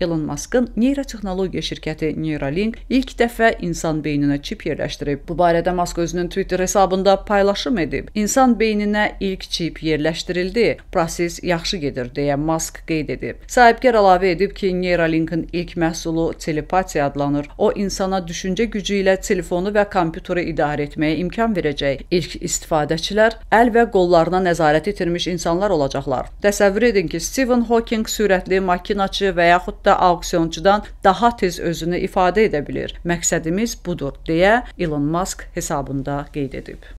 Elon Muskın neyrotexnologiya şirkəti Neuralink ilk dəfə insan beyninə çip yerləşdirib. Bu barədə Musk özünün Twitter hesabında paylaşım edib. İnsan beyninə ilk çip yerləşdirildi. Proses yaxşı gedir deyə Musk qeyd edib. Sahibkar əlavə edib ki, Neuralinkin ilk məhsulu telepatiya adlanır. O insana düşüncə gücü ilə telefonu və kompüteri idarə etməyə imkan verəcək. İlk istifadəçilər əl və qollarına nəzarət itirmiş insanlar olacaqlar. Təsəvvür edin ki, Stephen Hawking sürətli makinaçı və yaxud da da auksionçudan daha tez özünü ifadə edə bilir. Məqsədimiz budur deyə Elon Musk hesabında qeyd edib.